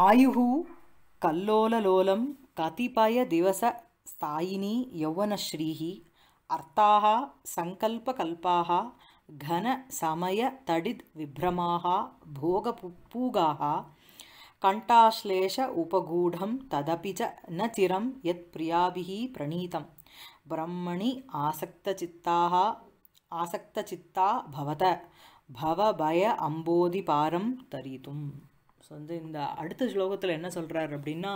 आयुः कल्लोललोलं कतिपयदिवसस्थायिनी यौवनश्रीः अर्थाः सङ्कल्पकल्पाः घनसमयतडिद्विभ्रमाः भोगपुपूगाः कण्ठाश्लेष उपगूढं तदपि च न चिरं यत्प्रियाभिः प्रणीतं ब्रह्मणि आसक्तचित्ताः आसक्तचित्ता भवत भवभय अम्बोधिपारं तरितुम् ஸோ வந்து இந்த அடுத்த ஸ்லோகத்தில் என்ன சொல்கிறார் அப்படின்னா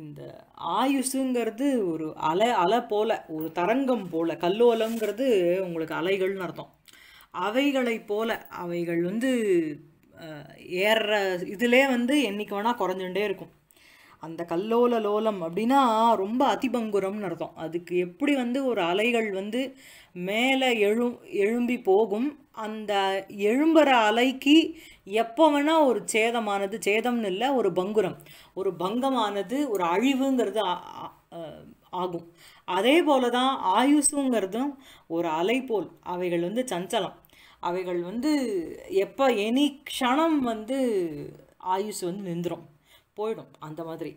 இந்த ஆயுஷுங்கிறது ஒரு அலை அலை போல ஒரு தரங்கம் போல கல்லோலங்கிறது உங்களுக்கு அலைகள்னு அர்த்தம் அவைகளை போல அவைகள் வந்து ஏற இதிலே வந்து என்றைக்கு வேணால் குறைஞ்சுட்டே இருக்கும் அந்த கல்லோல லோலம் அப்படின்னா ரொம்ப அதிபங்குரம்னு அர்த்தம் அதுக்கு எப்படி வந்து ஒரு அலைகள் வந்து மேலே எழும் எழும்பி போகும் அந்த எழும்புற அலைக்கு எப்போ வேணால் ஒரு சேதமானது சேதம்னு இல்லை ஒரு பங்குரம் ஒரு பங்கமானது ஒரு அழிவுங்கிறது ஆகும் அதே போல தான் ஆயுசுங்கிறதும் ஒரு அலை போல் அவைகள் வந்து சஞ்சலம் அவைகள் வந்து எப்போ எனி க்ஷணம் வந்து ஆயுஸ் வந்து நின்றுடும் போயிடும் அந்த மாதிரி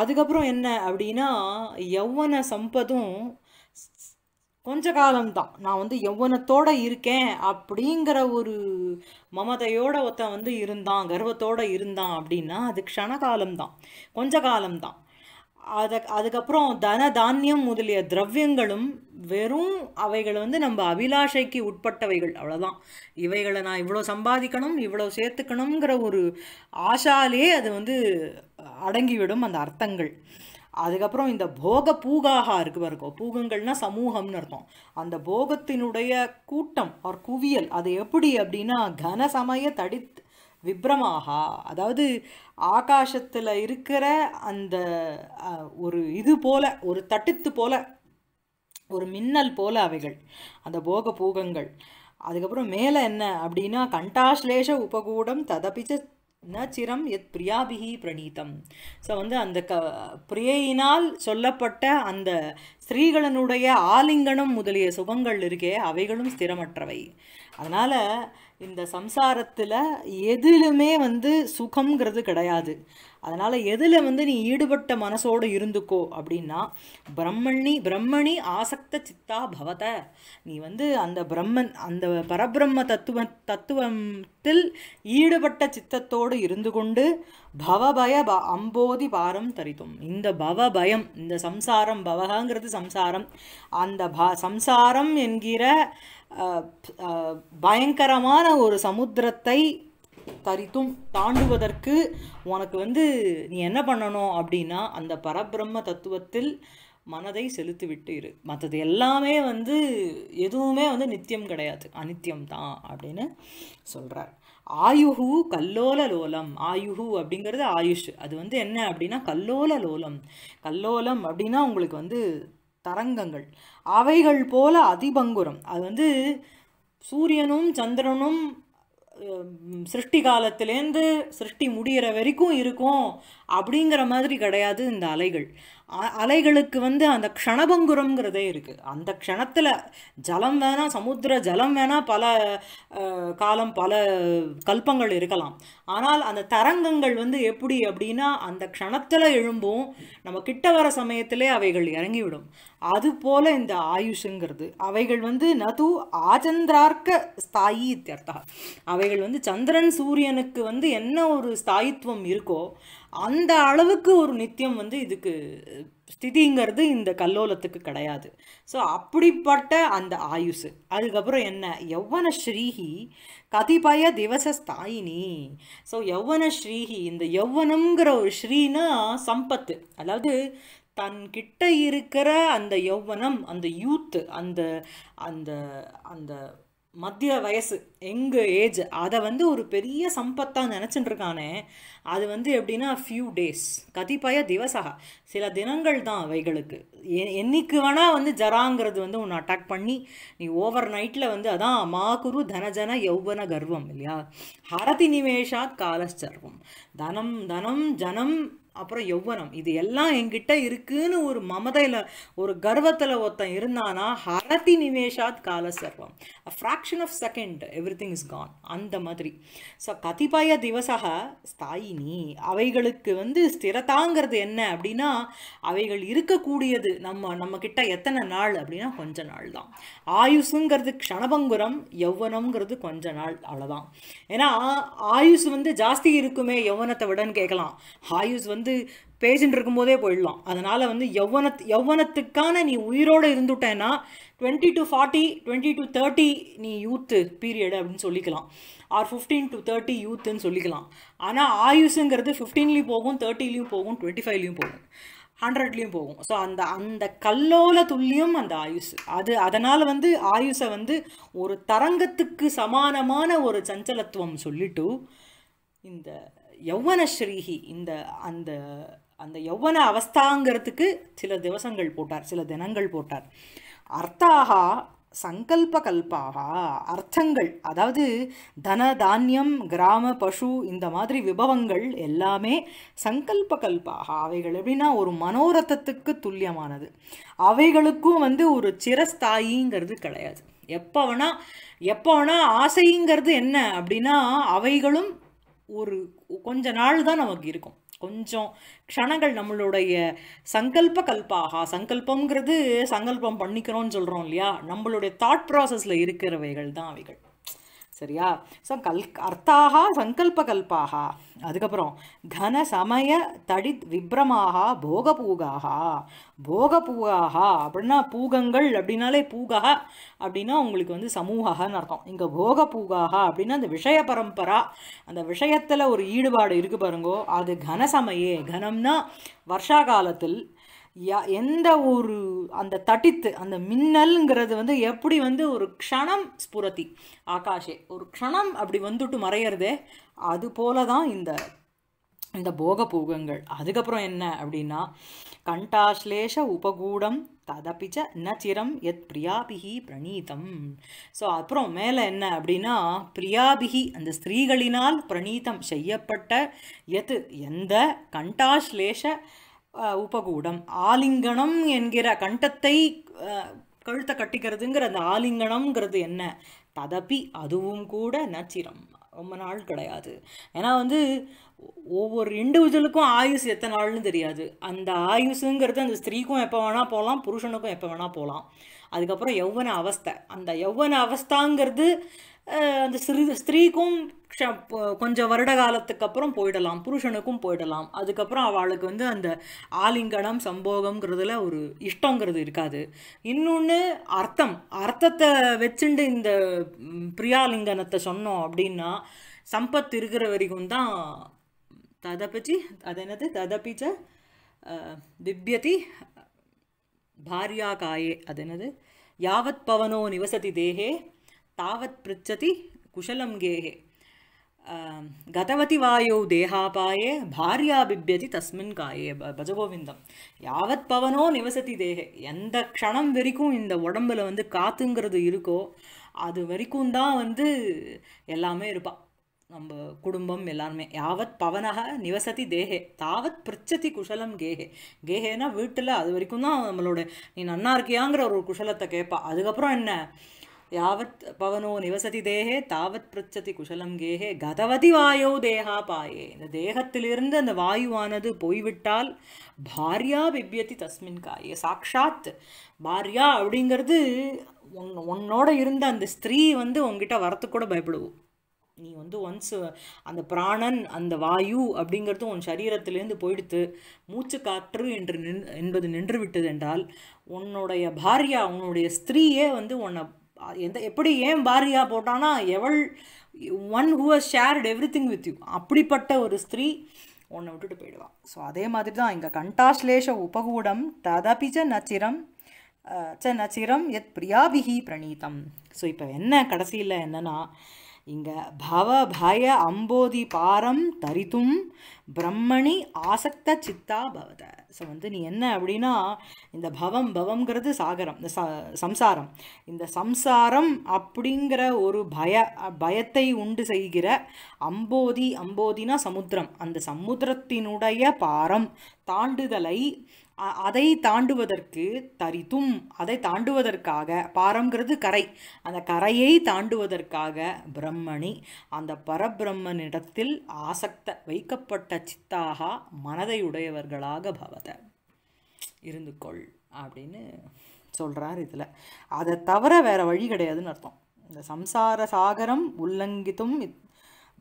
அதுக்கப்புறம் என்ன அப்படின்னா யௌவன சம்பதும் கொஞ்ச காலம்தான் நான் வந்து எவ்வனத்தோட இருக்கேன் அப்படிங்கிற ஒரு மமதையோட ஒருத்தன் வந்து இருந்தான் கர்வத்தோட இருந்தான் அப்படின்னா அது க்ஷண காலம்தான் கொஞ்ச காலம்தான் அதை அதுக்கப்புறம் தன தானியம் முதலிய திரவியங்களும் வெறும் அவைகள் வந்து நம்ம அபிலாஷைக்கு உட்பட்டவைகள் அவ்வளோதான் இவைகளை நான் இவ்வளோ சம்பாதிக்கணும் இவ்வளோ சேர்த்துக்கணுங்கிற ஒரு ஆசாலேயே அது வந்து அடங்கிவிடும் அந்த அர்த்தங்கள் அதுக்கப்புறம் இந்த போக பூகாக இருக்கு பாருக்கோ பூகங்கள்னா சமூகம்னு அர்த்தம் அந்த போகத்தினுடைய கூட்டம் ஒரு குவியல் அது எப்படி அப்படின்னா கனசமய தடி விப்ரமாகா அதாவது ஆகாசத்தில் இருக்கிற அந்த ஒரு இது போல ஒரு தட்டுத்து போல ஒரு மின்னல் போல அவைகள் அந்த போக பூகங்கள் அதுக்கப்புறம் மேலே என்ன அப்படின்னா கண்டாஸ்லேஷ உபகூடம் ததபிச்ச நச்சிரம் எத் பிரியாபிகி பிரணீதம் ஸோ வந்து அந்த க பிரியையினால் சொல்லப்பட்ட அந்த ஸ்திரீகளனுடைய ஆலிங்கனம் முதலிய சுகங்கள் இருக்கே அவைகளும் ஸ்திரமற்றவை அதனால் இந்த சம்சாரத்தில் எதிலுமே வந்து சுகம்ங்கிறது கிடையாது அதனால் எதில் வந்து நீ ஈடுபட்ட மனசோடு இருந்துக்கோ அப்படின்னா பிரம்மணி பிரம்மணி ஆசக்த சித்தா பவத நீ வந்து அந்த பிரம்மன் அந்த பரபிரம்ம தத்துவ தத்துவத்தில் ஈடுபட்ட சித்தத்தோடு இருந்து கொண்டு பவபய ப அம்போதி பாரம் தரித்தும் இந்த பவபயம் இந்த சம்சாரம் பவகங்கிறது சம்சாரம் அந்த ப சம்சாரம் என்கிற பயங்கரமான ஒரு சமுத்திரத்தை தரித்தும் தாண்டுவதற்கு உனக்கு வந்து நீ என்ன பண்ணணும் அப்படின்னா அந்த பரபிரம்ம தத்துவத்தில் மனதை செலுத்திவிட்டு இரு மற்றது எல்லாமே வந்து எதுவுமே வந்து நித்தியம் கிடையாது தான் அப்படின்னு சொல்கிறார் ஆயுகு கல்லோல லோலம் ஆயுகு அப்படிங்கிறது ஆயுஷ் அது வந்து என்ன அப்படின்னா கல்லோல லோலம் கல்லோலம் அப்படின்னா உங்களுக்கு வந்து தரங்கங்கள் அவைகள் போல அதிபங்குரம் அது வந்து சூரியனும் சந்திரனும் சிருஷ்டி காலத்துலேருந்து சிருஷ்டி முடிகிற வரைக்கும் இருக்கும் அப்படிங்கிற மாதிரி கிடையாது இந்த அலைகள் அலைகளுக்கு வந்து அந்த க்ஷணபங்குரம்ங்கிறதே இருக்குது அந்த க்ஷணத்தில் ஜலம் வேணால் சமுத்திர ஜலம் வேணால் பல காலம் பல கல்பங்கள் இருக்கலாம் ஆனால் அந்த தரங்கங்கள் வந்து எப்படி அப்படின்னா அந்த க்ஷணத்தில் எழும்பும் நம்ம கிட்ட வர சமயத்திலே அவைகள் இறங்கிவிடும் போல் இந்த ஆயுஷுங்கிறது அவைகள் வந்து நது ஆச்சந்திரார்க்க ஸ்தாயி இத்தியர்த்தா அவைகள் வந்து சந்திரன் சூரியனுக்கு வந்து என்ன ஒரு ஸ்தாயித்துவம் இருக்கோ அந்த அளவுக்கு ஒரு நித்தியம் வந்து இதுக்கு ஸ்திதிங்கிறது இந்த கல்லோலத்துக்கு கிடையாது ஸோ அப்படிப்பட்ட அந்த ஆயுசு அதுக்கப்புறம் என்ன யௌவன ஸ்ரீஹி கதிபய திவச ஸ்தாயினி ஸோ யௌவன ஸ்ரீஹி இந்த யௌவனம்ங்கிற ஒரு ஸ்ரீனா சம்பத்து அதாவது தன்கிட்ட இருக்கிற அந்த யௌவனம் அந்த யூத்து அந்த அந்த அந்த மத்திய வயசு எங்கள் ஏஜ் அதை வந்து ஒரு பெரிய சம்பத்தாக நினச்சிட்டு இருக்கானே அது வந்து எப்படின்னா ஃபியூ டேஸ் கதிப்பாய திவசாக சில தினங்கள் தான் அவைகளுக்கு என்னைக்கு வேணால் வந்து ஜராங்கிறது வந்து உன்னை அட்டாக் பண்ணி நீ ஓவர் நைட்டில் வந்து அதான் மாகுரு தனஜன யௌவன கர்வம் இல்லையா ஹரதி நிமேஷா காலச்சர்வம் தனம் தனம் ஜனம் அப்புறம் யௌவனம் இது எல்லாம் என்கிட்ட இருக்குன்னு ஒரு மமதையில் ஒரு கர்வத்தில் ஒருத்தன் இருந்தானா ஹரதி நிமேஷாத் கால சர்வம் a fraction of second everything is gone அந்த மாதிரி ஸோ கதிபாய திவசாக ஸ்தாயி நீ அவைகளுக்கு வந்து ஸ்திரதாங்கிறது என்ன அப்படின்னா அவைகள் இருக்கக்கூடியது நம்ம நம்மக்கிட்ட எத்தனை நாள் அப்படின்னா கொஞ்ச நாள் தான் ஆயுசுங்கிறது க்ஷணபங்குரம் யௌவனம்ங்கிறது கொஞ்ச நாள் அவ்வளோதான் ஏன்னா ஆயுஸ் வந்து ஜாஸ்தி இருக்குமே யௌவனத்தை விடன்னு கேட்கலாம் ஆயுஸ் வந்து பேசிகிட்டு இருக்கும்போதே போயிடலாம் அதனால் வந்து யௌவனத் யௌவனத்துக்கான நீ உயிரோடு இருந்துட்டேன்னா twenty to forty twenty to thirty நீ யூத்து பீரியடு அப்படின்னு சொல்லிக்கலாம் ஆர் ஃபிஃப்டீன் டு தேர்ட்டி யூத்துன்னு சொல்லிக்கலாம் ஆனால் ஆயுஷுங்கிறது ஃபிஃப்டீன்லேயும் போகும் தேர்ட்டிலையும் போகும் டுவெண்ட்டி ஃபைவ்லேயும் போகும் ஹண்ட்ரட்லேயும் போகும் ஸோ அந்த அந்த கல்லோல துல்லியம் அந்த ஆயுஷ் அது அதனால் வந்து ஆயுஷை வந்து ஒரு தரங்கத்துக்கு சமானமான ஒரு சஞ்சலத்துவம் சொல்லிட்டு இந்த யௌவன ஸ்ரீஹி இந்த அந்த அந்த யௌவன அவஸ்தாங்கிறதுக்கு சில திவசங்கள் போட்டார் சில தினங்கள் போட்டார் அர்த்தாக சங்கல்ப கல்பாக அர்த்தங்கள் அதாவது தன தானியம் கிராம பசு இந்த மாதிரி விபவங்கள் எல்லாமே சங்கல்ப கல்பாக அவைகள் எப்படின்னா ஒரு மனோரத்தத்துக்கு துல்லியமானது அவைகளுக்கும் வந்து ஒரு சிரஸ்தாயிங்கிறது கிடையாது எப்போ வேணால் எப்போ வேணால் ஆசைங்கிறது என்ன அப்படின்னா அவைகளும் ஒரு கொஞ்ச நாள் தான் நமக்கு இருக்கும் கொஞ்சம் க்ஷணங்கள் நம்மளுடைய சங்கல்ப கல்பாகா சங்கல்பங்கிறது சங்கல்பம் பண்ணிக்கிறோன்னு சொல்கிறோம் இல்லையா நம்மளுடைய தாட் ப்ராசஸில் இருக்கிறவைகள் தான் அவைகள் சரியா ஸோ கல் அர்த்தாக சங்கல்பகல்பாக அதுக்கப்புறம் கன சமய தடித் விப்ரமாக போக பூகாக அப்படின்னா பூகங்கள் அப்படின்னாலே பூகா அப்படின்னா உங்களுக்கு வந்து சமூகன்னு அர்த்தம் இங்கே போக பூகாக அப்படின்னா அந்த விஷய பரம்பரா அந்த விஷயத்தில் ஒரு ஈடுபாடு இருக்குது பாருங்கோ அது கனசமயே கனம்னா வருஷா காலத்தில் யா எந்த ஒரு அந்த தட்டித்து அந்த மின்னல்ங்கிறது வந்து எப்படி வந்து ஒரு க்ஷணம் ஸ்புரதி ஆகாஷே ஒரு க்ஷணம் அப்படி வந்துட்டு மறையிறதே அது போல தான் இந்த இந்த போக போகங்கள் அதுக்கப்புறம் என்ன அப்படின்னா கண்டாஸ்லேஷ உபகூடம் ததப்பிச்ச நச்சிரம் எத் பிரியாபிகி பிரணீதம் ஸோ அப்புறம் மேலே என்ன அப்படின்னா பிரியாபிகி அந்த ஸ்திரீகளினால் பிரணீதம் செய்யப்பட்ட எத் எந்த கண்டாஸ்லேஷ உபகூடம் ஆலிங்கனம் என்கிற கண்டத்தை கழுத்தை கட்டிக்கிறதுங்கிற அந்த ஆலிங்கனம்ங்கிறது என்ன ததப்பி அதுவும் கூட நச்சிரம் ரொம்ப நாள் கிடையாது ஏன்னா வந்து ஒவ்வொரு இண்டிவிஜுவலுக்கும் ஆயுஸ் எத்தனை நாள்னு தெரியாது அந்த ஆயுஸுங்கிறது அந்த ஸ்திரீக்கும் எப்போ வேணால் போகலாம் புருஷனுக்கும் எப்போ வேணால் போகலாம் அதுக்கப்புறம் யௌவன அவஸ்தை அந்த யௌவன அவஸ்தாங்கிறது அந்த ஸ்ரீ ஸ்திரீக்கும் கொஞ்சம் வருட காலத்துக்கு அப்புறம் போயிடலாம் புருஷனுக்கும் போயிடலாம் அதுக்கப்புறம் அவளுக்கு வந்து அந்த ஆலிங்கனம் சம்போகம்ங்கிறதுல ஒரு இஷ்டங்கிறது இருக்காது இன்னொன்று அர்த்தம் அர்த்தத்தை வச்சுண்டு இந்த பிரியாலிங்கனத்தை சொன்னோம் அப்படின்னா சம்பத் இருக்கிற வரைக்கும் தான் ததப்பிச்சு அது என்னது ததப்பிச்ச திவ்யதி பாரியா காயே அது என்னது யாவத் பவனோ நிவசதி தேகே तावत् पृच्छति कुशलं गेहे गतवती वायौ देहापाये भार्या बिभ्यति तस्मिन् काये பஜகோவிந்தம் யாவத் பவனோ நிவசதி தேகே எந்த க்ஷணம் வரைக்கும் இந்த உடம்புல வந்து காத்துங்கிறது இருக்கோ அது வரைக்கும் தான் வந்து எல்லாமே இருப்பாள் நம்ம குடும்பம் எல்லாருமே யாவத் பவனக நிவசதி தேகே தாவத் பிரிச்சதி குஷலம் கேகே கேகேனா வீட்டில் அது வரைக்கும் தான் நம்மளோட நீ நன்னா இருக்கியாங்கிற ஒரு குஷலத்தை கேட்பா அதுக்கப்புறம் என்ன யாவத் பவனோ நிவசதி தேகே தாவத் பிரச்சதி குஷலம் கேகே கதவதி வாயோ தேகா பாயே இந்த தேகத்திலிருந்து அந்த வாயுவானது போய்விட்டால் பாரியா பிப்யதி தஸ்மின் காயே சாக்ஷாத் பாரியா அப்படிங்கிறது உன் உன்னோட இருந்த அந்த ஸ்திரீ வந்து உங்ககிட்ட வரத்து கூட பயப்படுவோம் நீ வந்து ஒன்ஸ் அந்த பிராணன் அந்த வாயு அப்படிங்கிறது உன் சரீரத்திலேருந்து போயிடுத்து மூச்சு காற்று என்று நின் என்பது நின்று விட்டது என்றால் உன்னுடைய பாரியா உன்னுடைய ஸ்திரீயே வந்து உன்னை எந்த எப்படி ஏன் பாரியா போட்டான்னா எவள் one who has shared everything with you அப்படிப்பட்ட ஒரு ஸ்திரீ உன்னை விட்டுட்டு போயிடுவான் ஸோ அதே மாதிரி தான் இங்கே கண்டாஸ்லேஷ உபகூடம் ததபிஜ ச நச்சிரம் ச நச்சிரம் எத் பிரியாபிகி பிரணீதம் ஸோ இப்போ என்ன கடைசியில் என்னென்னா இங்கே பவ பய அம்போதி பாரம் தரித்தும் பிரம்மணி ஆசக்த சித்தா பவத ஸோ வந்து நீ என்ன அப்படின்னா இந்த பவம் பவம்ங்கிறது சாகரம் இந்த ச சம்சாரம் இந்த சம்சாரம் அப்படிங்கிற ஒரு பய பயத்தை உண்டு செய்கிற அம்போதி அம்போதினா சமுத்திரம் அந்த சமுத்திரத்தினுடைய பாரம் தாண்டுதலை அதை தாண்டுவதற்கு தரித்தும் அதை தாண்டுவதற்காக பாரங்கிறது கரை அந்த கரையை தாண்டுவதற்காக பிரம்மணி அந்த பரபிரம்மனிடத்தில் ஆசக்த வைக்கப்பட்ட சித்தாக மனதை உடையவர்களாக பவத இருந்துக்கொள் அப்படின்னு சொல்கிறார் இதில் அதை தவிர வேறு வழி கிடையாதுன்னு அர்த்தம் இந்த சம்சார சாகரம் உள்ளங்கித்தும்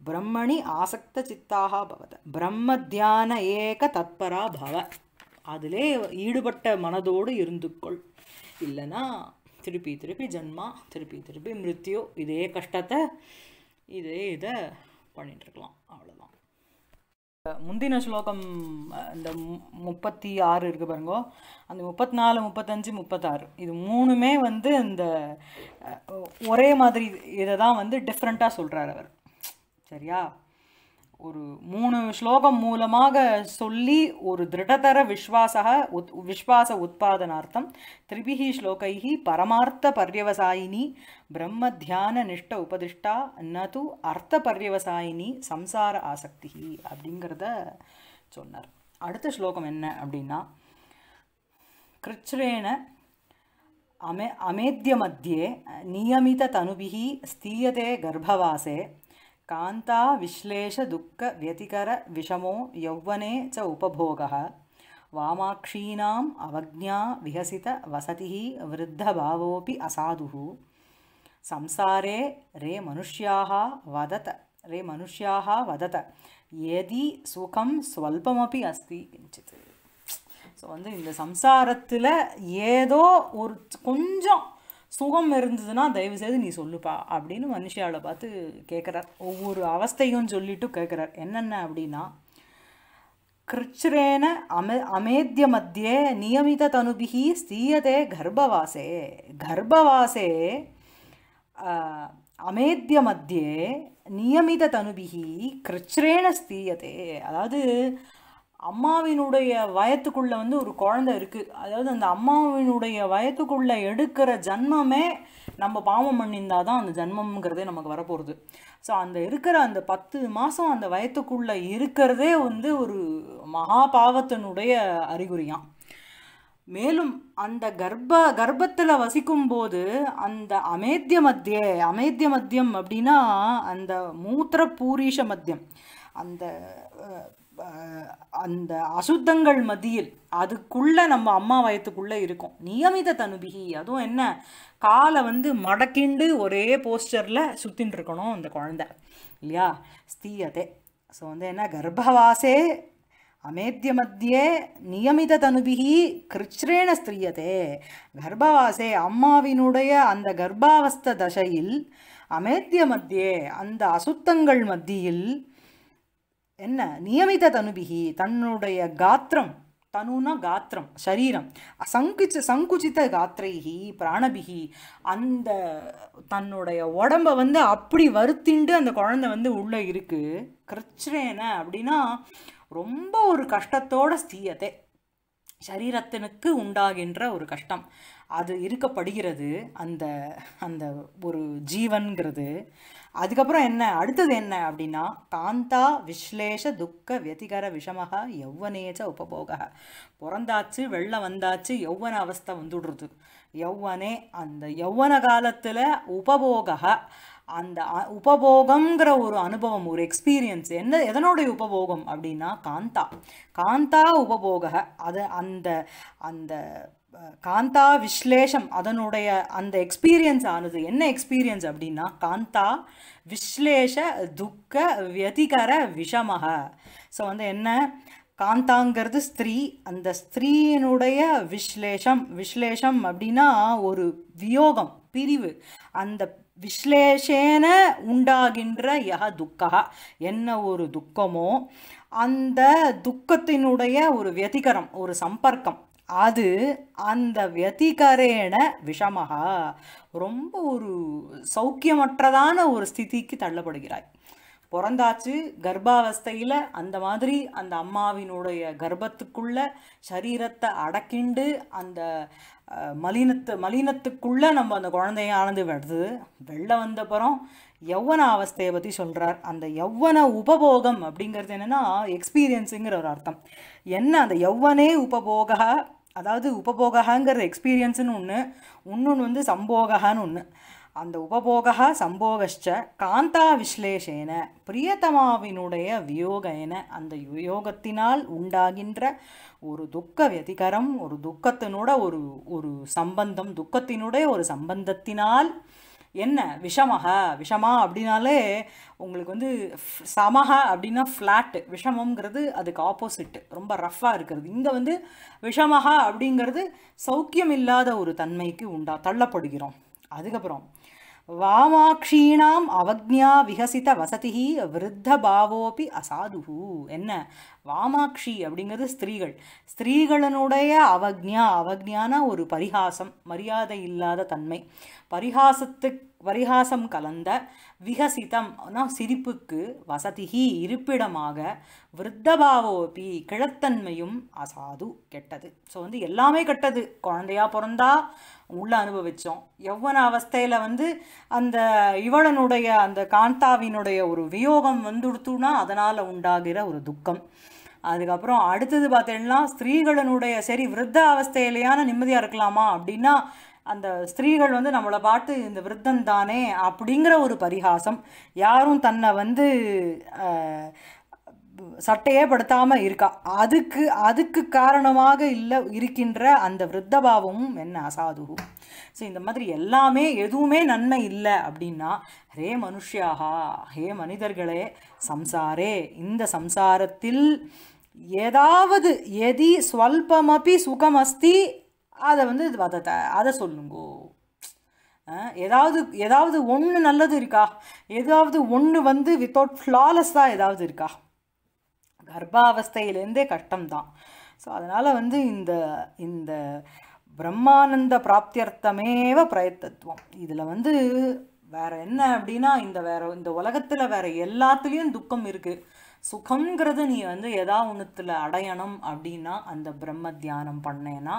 பிரம்மணி ஆசக்த சித்தாக பவத பிரம்ம தியான ஏக தத்பரா பவ அதிலே ஈடுபட்ட மனதோடு இருந்துக்கொள் இல்லைன்னா திருப்பி திருப்பி ஜென்மா திருப்பி திருப்பி மிருத்தியோ இதே கஷ்டத்தை இதே இதை பண்ணிட்டுருக்கலாம் அவ்வளோதான் முந்தின ஸ்லோகம் இந்த முப்பத்தி ஆறு இருக்குது பாருங்க அந்த முப்பத்தி நாலு முப்பத்தஞ்சு முப்பத்தாறு இது மூணுமே வந்து இந்த ஒரே மாதிரி இதை தான் வந்து டிஃப்ரெண்ட்டாக சொல்கிறார் அவர் சரியா ஒரு மூணு ஸ்லோகம் மூலமாக சொல்லி ஒரு திருடதர விஸ்வாச உத் விஸ்வாச உத்பாதனார்த்தம் திரிபிகி ஸ்லோகைஹி பரமார்த்த பர்யவசாயினி பிரம்ம தியான நிஷ்ட உபதிஷ்டா நது அர்த்த பர்யவசாயினி சம்சார ஆசக்தி அப்படிங்கிறத சொன்னார் அடுத்த ஸ்லோகம் என்ன அப்படின்னா கிருச்ரேன அமே அமேத்திய மத்தியே நியமித தனுபிகி ஸ்தீயதே கர்ப்பவாசே कान्ताविश्लेषदुःखव्यतिकरविषमो यौवने च उपभोगः वामाक्षीणाम् अवज्ञा विहसितवसतिः वृद्धभावोऽपि असाधुः संसारे रे मनुष्याः वदत रे मनुष्याः वदत यदि सुखं स्वल्पमपि अस्ति किञ्चित् सो व संसारोजम् சுகம் இருந்ததுன்னா தயவுசெய்து நீ சொல்லுப்பா அப்படின்னு மனுஷியாவில் பார்த்து கேட்குறார் ஒவ்வொரு அவஸ்தையும் சொல்லிட்டு கேட்குறார் என்னென்ன அப்படின்னா கிருச்சிரேன அமே அமேத்திய மத்தியே நியமித தனுபிகி ஸ்தீயதே கர்ப்பவாசே கர்ப்பவாசே அமேத்திய மத்தியே நியமித தனுபிகி கிருச்சிரேன ஸ்தீயதே அதாவது அம்மாவினுடைய வயத்துக்குள்ளே வந்து ஒரு குழந்த இருக்குது அதாவது அந்த அம்மாவினுடைய வயத்துக்குள்ளே எடுக்கிற ஜன்மமே நம்ம பாவம் பண்ணியிருந்தால் தான் அந்த ஜன்மம்ங்கிறதே நமக்கு வரப்போகிறது ஸோ அந்த இருக்கிற அந்த பத்து மாதம் அந்த வயத்துக்குள்ளே இருக்கிறதே வந்து ஒரு மகா பாவத்தினுடைய அறிகுறியாம் மேலும் அந்த கர்ப்ப கர்ப்பத்தில் வசிக்கும் போது அந்த அமேத்திய மத்திய அமேத்திய மத்தியம் அப்படின்னா அந்த மூத்திர பூரீஷ மத்தியம் அந்த அந்த அசுத்தங்கள் மத்தியில் அதுக்குள்ளே நம்ம அம்மா வயத்துக்குள்ளே இருக்கும் நியமித தனுபிகி அதுவும் என்ன காலை வந்து மடக்கிண்டு ஒரே போஸ்டரில் சுற்றின்னு இருக்கணும் அந்த குழந்தை இல்லையா ஸ்தீயதே ஸோ வந்து என்ன கர்ப்பவாசே அமேத்திய மத்தியே நியமித தனுபிகி கிருச்ரேண ஸ்திரியதே கர்ப்பவாசே அம்மாவினுடைய அந்த கர்ப்பாவஸ்த தசையில் அமேத்திய மத்தியே அந்த அசுத்தங்கள் மத்தியில் என்ன நியமித தனுபிகி தன்னுடைய காத்திரம் தனுனா காத்திரம் சரீரம் சங்குச்ச சங்குச்சித்த காத்திரைகி பிராணபிகி அந்த தன்னுடைய உடம்ப வந்து அப்படி வருத்திண்டு அந்த குழந்தை வந்து உள்ளே இருக்குது கிருச்சிரேன அப்படின்னா ரொம்ப ஒரு கஷ்டத்தோட ஸ்தீயத்தை சரீரத்தினுக்கு உண்டாகின்ற ஒரு கஷ்டம் அது இருக்கப்படுகிறது அந்த அந்த ஒரு ஜீவன்கிறது அதுக்கப்புறம் என்ன அடுத்தது என்ன அப்படின்னா காந்தா விஸ்லேஷ துக்க வெதிகர விஷமாக எவ்வனேச்ச உபபோக பிறந்தாச்சு வெள்ளம் வந்தாச்சு எவ்வன அவஸ்தை வந்துடுறது எவ்வனே அந்த எவ்வன காலத்தில் உபபோக அந்த உபபோகங்கிற ஒரு அனுபவம் ஒரு எக்ஸ்பீரியன்ஸ் என்ன எதனுடைய உபபோகம் அப்படின்னா காந்தா காந்தா உபபோக அது அந்த அந்த காந்தா விஸ்லேஷம் அதனுடைய அந்த எக்ஸ்பீரியன்ஸ் ஆனது என்ன எக்ஸ்பீரியன்ஸ் அப்படின்னா காந்தா விஸ்லேஷ துக்க வியதிகர விஷமக ஸோ வந்து என்ன காந்தாங்கிறது ஸ்திரீ அந்த ஸ்திரீயினுடைய விஸ்லேஷம் விஸ்லேஷம் அப்படின்னா ஒரு வியோகம் பிரிவு அந்த விஸ்லேஷேன உண்டாகின்ற யக துக்கா என்ன ஒரு துக்கமோ அந்த துக்கத்தினுடைய ஒரு வியதிகரம் ஒரு சம்பர்க்கம் அது அந்த வியதிகரேன விஷமகா ரொம்ப ஒரு சௌக்கியமற்றதான ஒரு ஸ்திதிக்கு தள்ளப்படுகிறாய் பிறந்தாச்சு கர்ப்பாவஸ்தையில் அந்த மாதிரி அந்த அம்மாவினுடைய கர்ப்பத்துக்குள்ள சரீரத்தை அடக்கிண்டு அந்த மலினத்து மலினத்துக்குள்ளே நம்ம அந்த குழந்தைய ஆனந்து வருது வெளில வந்தப்புறம் யௌவன அவஸ்தையை பற்றி சொல்கிறார் அந்த யௌவன உபபோகம் அப்படிங்கிறது என்னென்னா எக்ஸ்பீரியன்ஸுங்கிற ஒரு அர்த்தம் என்ன அந்த யௌவனே உபபோக அதாவது உபபோகங்கிற எக்ஸ்பீரியன்ஸுன்னு ஒன்று இன்னொன்று வந்து சம்போகன்னு ஒன்று அந்த உபபோக சம்போகஷ்ட காந்தா விஸ்லேஷேன பிரியதமாவினுடைய வியோகேன அந்த வியோகத்தினால் உண்டாகின்ற ஒரு துக்க வதிகரம் ஒரு துக்கத்தினோட ஒரு ஒரு சம்பந்தம் துக்கத்தினுடைய ஒரு சம்பந்தத்தினால் என்ன விஷமாக விஷமா அப்படின்னாலே உங்களுக்கு வந்து சமக அப்படின்னா ஃப்ளாட்டு விஷமங்கிறது அதுக்கு ஆப்போசிட் ரொம்ப ரஃப்பாக இருக்கிறது இங்கே வந்து விஷமக அப்படிங்கிறது சௌக்கியம் இல்லாத ஒரு தன்மைக்கு உண்டா தள்ளப்படுகிறோம் அதுக்கப்புறம் வாமாட்சீணாம் அவக்ஞா விகசித வசதி விருத்த பாவோபி அசாதுகு என்ன வாமாட்சி அப்படிங்கிறது ஸ்திரீகள் ஸ்திரீகளனுடைய அவக்ஞா அவக்ஞான ஒரு பரிகாசம் மரியாதை இல்லாத தன்மை பரிகாசத்து பரிகாசம் கலந்த விகசிதம் சிரிப்புக்கு வசதிகி இருப்பிடமாக விருத்தபாவோபி கிழத்தன்மையும் அசாது கெட்டது ஸோ வந்து எல்லாமே கெட்டது குழந்தையாக பிறந்தா உள்ளே அனுபவித்தோம் எவ்வன அவஸ்தையில் வந்து அந்த இவளனுடைய அந்த காந்தாவினுடைய ஒரு வியோகம் வந்துடுத்துனா அதனால் உண்டாகிற ஒரு துக்கம் அதுக்கப்புறம் அடுத்தது பார்த்தீங்கன்னா ஸ்திரீகளினுடைய சரி விருத்த அவஸ்தையிலேயான நிம்மதியாக இருக்கலாமா அப்படின்னா அந்த ஸ்திரீகள் வந்து நம்மளை பார்த்து இந்த விருத்தம் தானே அப்படிங்கிற ஒரு பரிகாசம் யாரும் தன்னை வந்து சட்டையே படுத்தாமல் இருக்கா அதுக்கு அதுக்கு காரணமாக இல்லை இருக்கின்ற அந்த விருத்தபாவமும் என்ன அசாதுகும் ஸோ இந்த மாதிரி எல்லாமே எதுவுமே நன்மை இல்லை அப்படின்னா ஹே மனுஷியாகா ஹே மனிதர்களே சம்சாரே இந்த சம்சாரத்தில் ஏதாவது எதி ஸ்வல்பமபி சுகமஸ்தி அதை வந்து அதை அதை சொல்லுங்கோ ஏதாவது ஏதாவது ஒன்று நல்லது இருக்கா ஏதாவது ஒன்று வந்து வித்தவுட் ஃப்ளாலஸ்ஸாக ஏதாவது இருக்கா கர்ப்பாவஸ்தையிலேருந்தே கஷ்டம்தான் ஸோ அதனால் வந்து இந்த இந்த பிரம்மானந்த பிராப்தியர்த்தமேவ பிரயத்தத்துவம் இதில் வந்து வேறு என்ன அப்படின்னா இந்த வேறு இந்த உலகத்தில் வேறு எல்லாத்துலேயும் துக்கம் இருக்குது சுகங்கிறது நீ வந்து எதா ஒன்றுத்தில் அடையணும் அப்படின்னா அந்த பிரம்ம தியானம் பண்ணேன்னா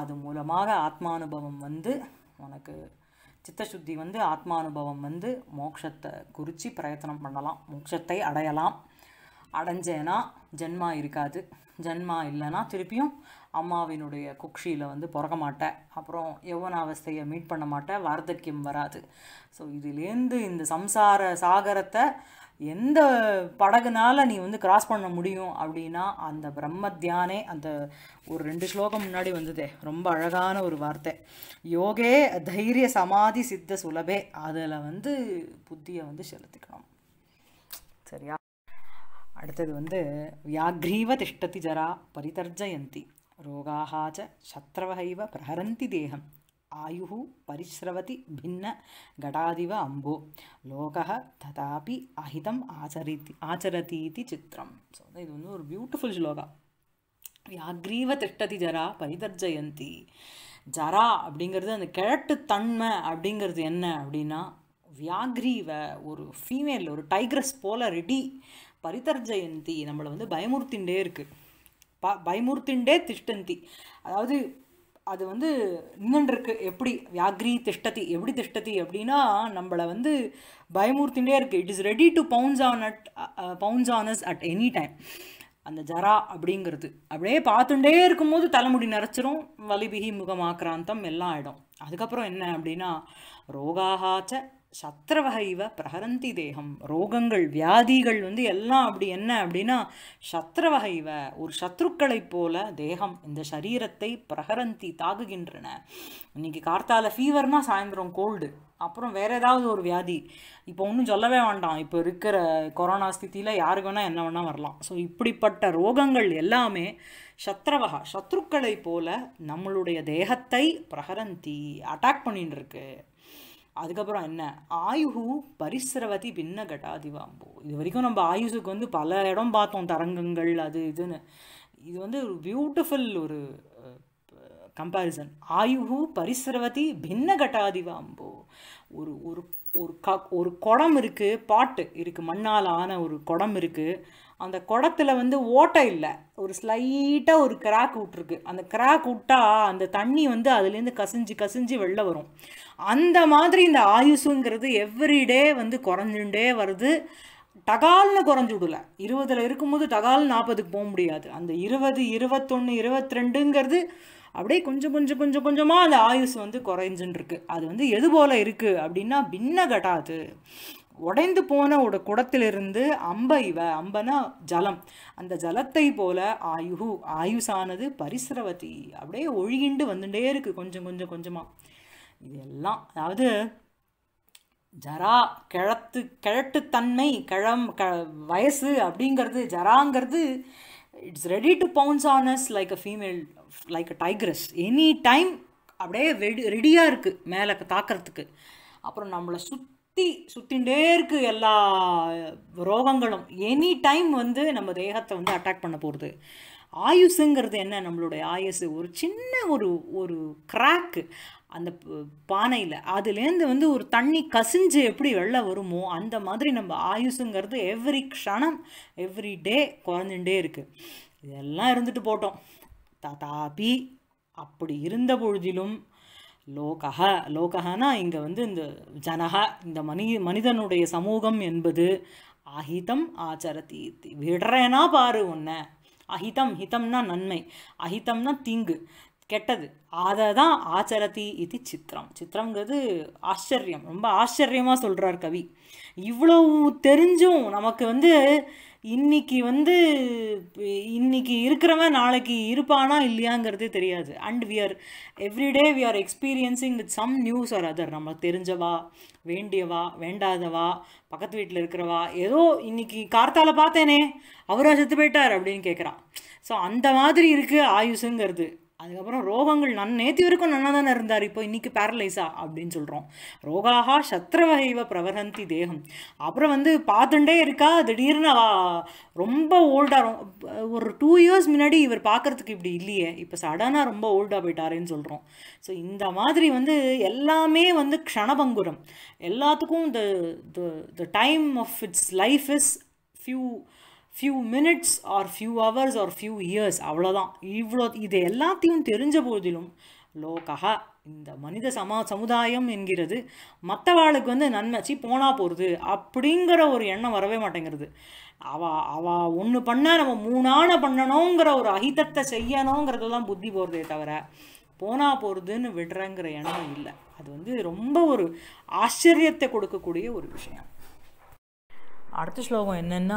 அது மூலமாக ஆத்மானுபவம் வந்து உனக்கு சித்தசுத்தி வந்து ஆத்மானுபவம் வந்து மோட்சத்தை குறித்து பிரயத்தனம் பண்ணலாம் மோட்சத்தை அடையலாம் அடைஞ்சேன்னா ஜென்மா இருக்காது ஜென்மா இல்லைன்னா திருப்பியும் அம்மாவினுடைய குக்ஷியில் வந்து பிறக்க மாட்டேன் அப்புறம் யௌவனாவஸ்தையை மீட் பண்ண மாட்டேன் வார்த்தக்கியம் வராது ஸோ இதுலேருந்து இந்த சம்சார சாகரத்தை எந்த படகுனால் நீ வந்து கிராஸ் பண்ண முடியும் அப்படின்னா அந்த பிரம்ம தியானே அந்த ஒரு ரெண்டு ஸ்லோகம் முன்னாடி வந்ததே ரொம்ப அழகான ஒரு வார்த்தை யோகே தைரிய சமாதி சித்த சுலபே அதில் வந்து புத்தியை வந்து செலுத்திக்கணும் சரியா அடுத்தது வந்து வியாக்ரீவ திஷ்டதி ஜரா பரிதர்ஜயந்தி ரோகாகாச்ச சத்ரவகைவ பிரஹரந்தி தேகம் ఆయుః பரிஸ்ரவதி பின்ன கடாதிவ அம்போ లోక తదాపి அஹிதம் ఆచరితి ఆచరతీతి சித்திரம் సో இது வந்து ஒரு பியூட்டிஃபுல் ஸ்லோகா வியாக்ரீவ திட்டதி ஜரா பரிதர்ஜயந்தி ஜரா அப்படிங்கிறது அந்த கிழட்டு தன்மை அப்படிங்கிறது என்ன அப்படின்னா வியாக்ரீவ ஒரு ஃபீமேல் ஒரு டைக்ரஸ் போல ரெடி பரிதர்ஜயந்தி நம்மளை வந்து பயமுறுத்தின்றே இருக்குது ப பயமுறுத்தின்றே திஷ்டந்தி அதாவது அது வந்து நின்றுருக்கு எப்படி வியாக்ரி திஷ்டதி எப்படி திஷ்டதி அப்படின்னா நம்மளை வந்து பயமூர்த்தின்டே இருக்குது it is ready to bounce on at bounce on us at any time அந்த ஜரா அப்படிங்கிறது அப்படியே பார்த்துட்டே இருக்கும்போது தலைமுடி நிறச்சிரும் வலிபிகி முகமாக்கிராந்தம் எல்லாம் ஆகிடும் அதுக்கப்புறம் என்ன அப்படின்னா ரோகாகாச்ச சத்ரவகை இவ பிரகரந்தி தேகம் ரோகங்கள் வியாதிகள் வந்து எல்லாம் அப்படி என்ன அப்படின்னா சத்ரவகைவ ஒரு சத்ருக்களைப் போல தேகம் இந்த சரீரத்தை பிரகரந்தி தாக்குகின்றன இன்னைக்கு கார்த்தால ஃபீவர்னா சாயந்தரம் கோல்டு அப்புறம் வேற ஏதாவது ஒரு வியாதி இப்போ ஒன்றும் சொல்லவே வேண்டாம் இப்போ இருக்கிற கொரோனா ஸ்தித்தியில் யாருக்கு வேணால் என்ன வேணால் வரலாம் ஸோ இப்படிப்பட்ட ரோகங்கள் எல்லாமே சத்ரவகா சத்ருக்களைப் போல நம்மளுடைய தேகத்தை பிரகரந்தி அட்டாக் பண்ணிட்டுருக்கு அதுக்கப்புறம் என்ன ஆயுகு பரிசிரவதி பின்ன கட்டாதிவாம்போ இது வரைக்கும் நம்ம ஆயுஷுக்கு வந்து பல இடம் பார்த்தோம் தரங்கங்கள் அது இதுன்னு இது வந்து ஒரு பியூட்டிஃபுல் ஒரு கம்பேரிசன் ஆயுகு பரிசிரவதி பின்ன கட்டாதிவாம்போ ஒரு ஒரு ஒரு க ஒரு குடம் இருக்குது பாட்டு இருக்குது மண்ணால் ஆன ஒரு குடம் இருக்குது அந்த குடத்தில் வந்து ஓட்டை இல்லை ஒரு ஸ்லைட்டாக ஒரு கிராக் விட்ருக்கு அந்த கிராக் விட்டா அந்த தண்ணி வந்து அதுலேருந்து கசிஞ்சு கசிஞ்சு வெளில வரும் அந்த மாதிரி இந்த ஆயுசுங்கிறது எவ்ரிடே வந்து குறைஞ்சுட்டே வருது டகால்னு குறைஞ்சி விடல இருபதில் இருக்கும்போது டகால் நாற்பதுக்கு போக முடியாது அந்த இருபது இருபத்தொன்று இருபத்ரெண்டுங்கிறது அப்படியே கொஞ்சம் கொஞ்சம் கொஞ்சம் கொஞ்சமாக அந்த ஆயுஸ் வந்து குறைஞ்சுன்னு இருக்கு அது வந்து எது போல் இருக்குது அப்படின்னா பின்ன கட்டாது உடைந்து போன ஒரு குடத்திலிருந்து அம்ப இவ அம்பனா ஜலம் அந்த ஜலத்தை போல ஆயுகு ஆயுசானது பரிசிரவதி அப்படியே ஒழுகிண்டு வந்துட்டே இருக்குது கொஞ்சம் கொஞ்சம் கொஞ்சமாக இதெல்லாம் அதாவது ஜரா கிழத்து கிழட்டுத்தன்மை கிழம் க வயசு அப்படிங்கிறது ஜராங்கிறது it's ready to bounce on us like a female like a tigress any time அப்படியே ரெடி ரெடியாக இருக்குது மேலே தாக்கிறதுக்கு அப்புறம் நம்மளை சுத் சுற்றி சுற்றிகிட்டே இருக்குது எல்லா ரோகங்களும் எனி டைம் வந்து நம்ம தேகத்தை வந்து அட்டாக் பண்ண போகிறது ஆயுஸுங்கிறது என்ன நம்மளுடைய ஆயுசு ஒரு சின்ன ஒரு ஒரு கிராக்கு அந்த பானையில் அதுலேருந்து வந்து ஒரு தண்ணி கசிஞ்சு எப்படி வெளில வருமோ அந்த மாதிரி நம்ம ஆயுஸுங்கிறது எவ்ரி க்ஷணம் எவ்ரி டே குறைஞ்சுட்டே இருக்குது இதெல்லாம் இருந்துட்டு போட்டோம் தாத்தாபி அப்படி இருந்த பொழுதிலும் லோகா லோகானா இங்கே வந்து இந்த ஜனகா இந்த மனி மனிதனுடைய சமூகம் என்பது அஹிதம் ஆச்சரத்தி விடுறேனா பாரு உன்ன அஹிதம் ஹிதம்னா நன்மை அஹிதம்னா தீங்கு கெட்டது அதை தான் ஆச்சரதி இது சித்திரம் சித்திரங்கிறது ஆச்சரியம் ரொம்ப ஆச்சரியமாக சொல்கிறார் கவி இவ்வளவு தெரிஞ்சும் நமக்கு வந்து இன்னைக்கு வந்து இன்னைக்கு இருக்கிறவன் நாளைக்கு இருப்பானா இல்லையாங்கிறதே தெரியாது and we are everyday we are experiencing with some news or other நம்மளுக்கு தெரிஞ்சவா வேண்டியவா வேண்டாதவா பக்கத்து வீட்டில் இருக்கிறவா ஏதோ இன்னைக்கு கார்த்தால பார்த்தேனே அவராக செத்து போயிட்டார் அப்படின்னு கேட்குறான் ஸோ அந்த மாதிரி இருக்குது ஆயுஷுங்கிறது அதுக்கப்புறம் ரோகங்கள் நான் நேத்தி வரைக்கும் நன்னா தானே இருந்தார் இப்போ இன்றைக்கி பேரலைஸா அப்படின்னு சொல்கிறோம் ரோகாகா சத்ரவகைவ பிரவரந்தி தேகம் அப்புறம் வந்து பார்த்துட்டே இருக்கா திடீர்னு ரொம்ப ஓல்டாக ஒரு டூ இயர்ஸ் முன்னாடி இவர் பார்க்குறதுக்கு இப்படி இல்லையே இப்போ சடனாக ரொம்ப ஓல்டாக போயிட்டாருன்னு சொல்கிறோம் ஸோ இந்த மாதிரி வந்து எல்லாமே வந்து க்ஷணபங்குரம் எல்லாத்துக்கும் the the time of it's life is few few minutes or few hours or few years அவ்வளோதான் இவ்வளோ இது எல்லாத்தையும் தெரிஞ்ச போதிலும் லோகா இந்த மனித சமா சமுதாயம் என்கிறது மற்றவாளுக்கு வந்து நன்மைச்சி போனால் போகிறது அப்படிங்கிற ஒரு எண்ணம் வரவே மாட்டேங்கிறது அவா அவா ஒன்று பண்ணால் நம்ம மூணான பண்ணணுங்கிற ஒரு அகிதத்தை செய்யணுங்கிறது தான் புத்தி போகிறதே தவிர போனால் போகிறதுன்னு விடுறேங்கிற எண்ணம் இல்லை அது வந்து ரொம்ப ஒரு ஆச்சரியத்தை கொடுக்கக்கூடிய ஒரு விஷயம் अर्धश्लोकम् एन्न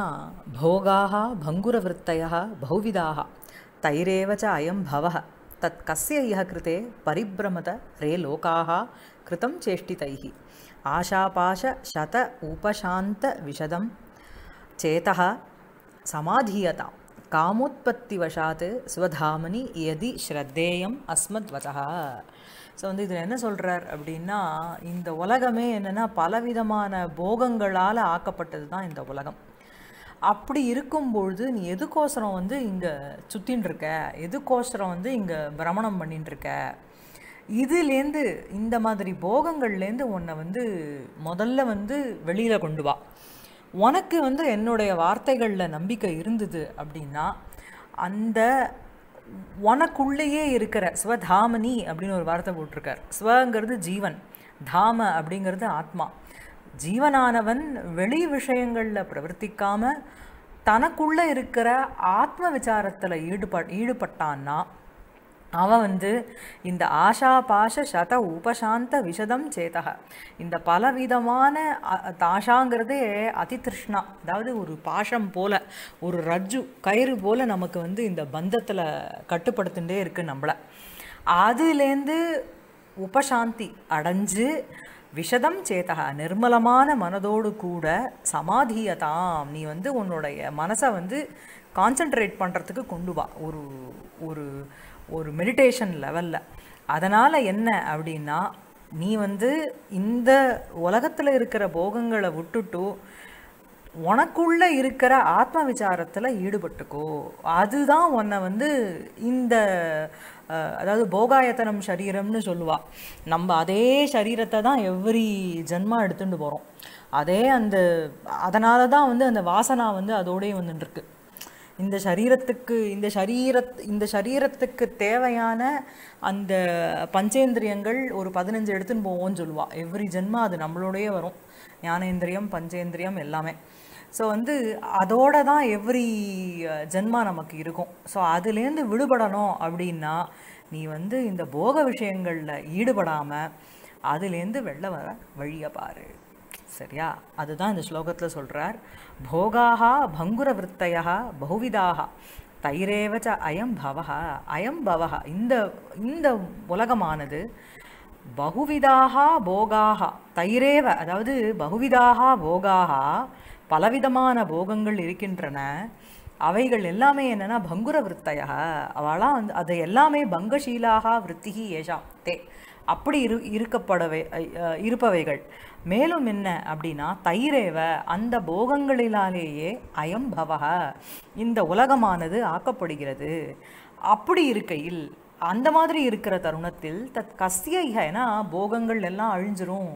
भोगाः भङ्गुरवृत्तयः बहुविधाः तैरेव च अयं भवः तत् कस्य इह कृते परिभ्रमत रे लोकाः कृतं चेष्टितैः आशापाशशत उपशान्तविशदं चेतः समाधीयता कामोत्पत्तिवशात् स्वधामनि यदि श्रद्धेयम् अस्मद्वतः ஸோ வந்து இதில் என்ன சொல்கிறார் அப்படின்னா இந்த உலகமே என்னென்னா பலவிதமான போகங்களால் ஆக்கப்பட்டது தான் இந்த உலகம் அப்படி இருக்கும்பொழுது நீ எதுக்கோசரம் வந்து இங்கே சுற்றின்னு இருக்க எதுக்கோசரம் வந்து இங்கே பிரமணம் பண்ணின்னு இருக்க இதுலேருந்து இந்த மாதிரி போகங்கள்லேருந்து உன்னை வந்து முதல்ல வந்து வெளியில் கொண்டு வா உனக்கு வந்து என்னுடைய வார்த்தைகளில் நம்பிக்கை இருந்தது அப்படின்னா அந்த உனக்குள்ளேயே இருக்கிற ஸ்வதாமினி அப்படின்னு ஒரு வார்த்தை போட்டிருக்கார் ஸ்வங்கிறது ஜீவன் தாம அப்படிங்கிறது ஆத்மா ஜீவனானவன் வெளி விஷயங்களில் பிரவர்த்திக்காமல் தனக்குள்ளே இருக்கிற ஆத்ம விசாரத்தில் ஈடுபட் ஈடுபட்டான்னா அவன் வந்து இந்த ஆஷா பாஷ சத உபசாந்த விஷதம் சேதக இந்த பலவிதமான தாஷாங்கிறதே அதிதிருஷ்ணா அதாவது ஒரு பாஷம் போல ஒரு ரஜ்ஜு கயிறு போல நமக்கு வந்து இந்த பந்தத்தில் கட்டுப்படுத்துகிட்டே இருக்குது நம்மளை அதுலேருந்து உபசாந்தி அடைஞ்சு விஷதம் சேத்தக நிர்மலமான மனதோடு கூட சமாதியதாம் நீ வந்து உன்னுடைய மனசை வந்து கான்சன்ட்ரேட் பண்ணுறதுக்கு கொண்டு வா ஒரு ஒரு ஒரு மெடிடேஷன் லெவலில் அதனால் என்ன அப்படின்னா நீ வந்து இந்த உலகத்தில் இருக்கிற போகங்களை விட்டுட்டு உனக்குள்ளே இருக்கிற ஆத்ம விசாரத்தில் ஈடுபட்டுக்கோ அதுதான் உன்னை வந்து இந்த அதாவது போகாயத்தனம் சரீரம்னு சொல்லுவாள் நம்ம அதே சரீரத்தை தான் எவ்ரி ஜென்மா எடுத்துகிட்டு போகிறோம் அதே அந்த அதனால தான் வந்து அந்த வாசனா வந்து அதோடய வந்துட்டுருக்கு இந்த சரீரத்துக்கு இந்த சரீரத் இந்த சரீரத்துக்கு தேவையான அந்த பஞ்சேந்திரியங்கள் ஒரு பதினஞ்சு எடுத்துன்னு போவோம்னு சொல்லுவாள் எவ்ரி ஜென்மா அது நம்மளோடைய வரும் ஞானேந்திரியம் பஞ்சேந்திரியம் எல்லாமே ஸோ வந்து அதோட தான் எவ்ரி ஜென்மா நமக்கு இருக்கும் ஸோ அதுலேருந்து விடுபடணும் அப்படின்னா நீ வந்து இந்த போக விஷயங்களில் ஈடுபடாமல் அதுலேருந்து வெளில வர வழியை பாரு சரியா அதுதான் இந்த ஸ்லோகத்தில் சொல்கிறார் போகாக பங்குர விற்த்தையா பகுவிதாக தைரேவச்ச அயம் பவஹா அயம் பவஹா இந்த இந்த உலகமானது பகுவிதாக போகாக தைரேவ அதாவது பகுவிதாக போகாக பலவிதமான போகங்கள் இருக்கின்றன அவைகள் எல்லாமே என்னென்னா பங்குர விற்த்தையா அவளாம் வந்து அது எல்லாமே பங்கசீலாக விற்த்திகி ஏஷா தே அப்படி இரு இருக்கப்படவை இருப்பவைகள் மேலும் என்ன அப்படின்னா தைரேவ அந்த போகங்களிலாலேயே அயம் பவக இந்த உலகமானது ஆக்கப்படுகிறது அப்படி இருக்கையில் அந்த மாதிரி இருக்கிற தருணத்தில் தத் கஸ்திய போகங்கள் எல்லாம் அழிஞ்சிரும்